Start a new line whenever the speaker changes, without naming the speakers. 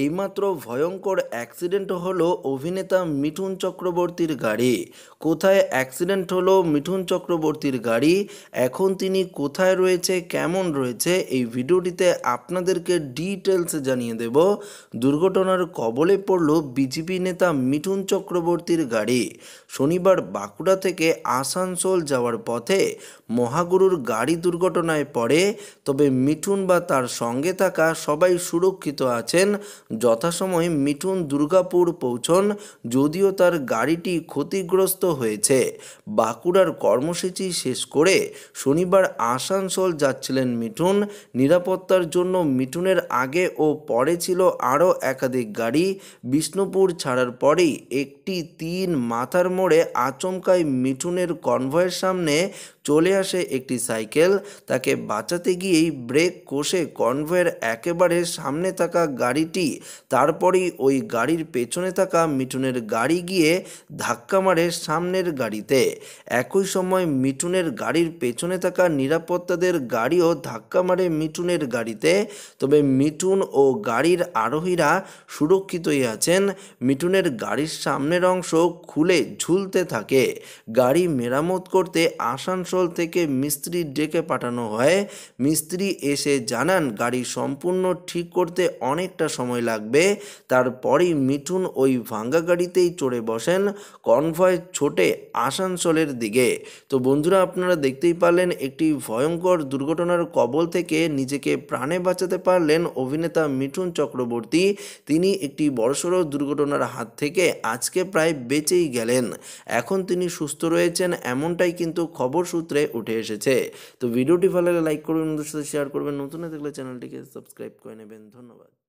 এইমাত্র ভয়ঙ্কর অ্যাক্সিডেন্ট হলো অভিনেতা মিঠুন চক্রবর্তীর গাড়ি কোথায় অ্যাক্সিডেন্ট হলো মিঠুন চক্রবর্তীর গাড়ি এখন তিনি কোথায় রয়েছে কেমন রয়েছে এই ভিডিওটিতে আপনাদেরকে ডিটেলস জানিয়ে দেব দুর্ঘটনার কবলে পড়ল বিজেপি নেতা মিঠুন চক্রবর্তীর গাড়ি শনিবার বাঁকুড়া থেকে আসানসোল যাওয়ার পথে মহাগুরুর গাড়ি দুর্ঘটনায় পড়ে তবে মিঠুন বা তার সঙ্গে থাকা সবাই সুরক্ষিত আছেন যথাসময়ে মিঠুন দুর্গাপুর পৌঁছন যদিও তার গাড়িটি ক্ষতিগ্রস্ত হয়েছে বাঁকুড়ার কর্মসূচি শেষ করে শনিবার আসানসোল যাচ্ছিলেন মিঠুন নিরাপত্তার জন্য মিঠুনের আগে ও পরে ছিল আরও একাধিক গাড়ি বিষ্ণুপুর ছাড়ার পরেই একটি তিন মাথার মোড়ে আচমকায় মিঠুনের কনভয়ের সামনে চলে আসে একটি সাইকেল তাকে বাঁচাতে গিয়েই ব্রেক কষে কনভয়ের একেবারে সামনে থাকা গাড়িটি তারপরেই ওই গাড়ির পেছনে থাকা মিঠুনের গাড়ি গিয়ে ধাক্কা মারে সামনের গাড়িতে একই সময় মিঠুনের গাড়ির পেছনে থাকা নিরাপত্তাদের গাড়িও ধাক্কা মারে মিঠুনের গাড়িতে তবে মিঠুন ও গাড়ির আরোহীরা সুরক্ষিতই আছেন মিঠুনের গাড়ির সামনের অংশ খুলে ঝুলতে থাকে গাড়ি মেরামত করতে আসান মফস্বল থেকে মিস্ত্রি ডেকে পাঠানো হয় মিস্ত্রি এসে জানান গাড়ি সম্পূর্ণ ঠিক করতে অনেকটা সময় লাগবে তারপরই মিঠুন ওই ভাঙ্গা গাড়িতেই চড়ে বসেন কনভয় ছোটে আসানসোলের দিকে তো বন্ধুরা আপনারা দেখতেই পারলেন একটি ভয়ঙ্কর দুর্ঘটনার কবল থেকে নিজেকে প্রাণে বাঁচাতে পারলেন অভিনেতা মিঠুন চক্রবর্তী তিনি একটি বড়সড় দুর্ঘটনার হাত থেকে আজকে প্রায় বেঁচেই গেলেন এখন তিনি সুস্থ রয়েছেন এমনটাই কিন্তু খবর সূত্রে উঠে এসেছে তো ভিডিওটি ভালো লাগে লাইক করবেন বন্ধুদের সাথে শেয়ার করবেন নতুন না থাকলে চ্যানেলটিকে সাবস্ক্রাইব করে নেবেন ধন্যবাদ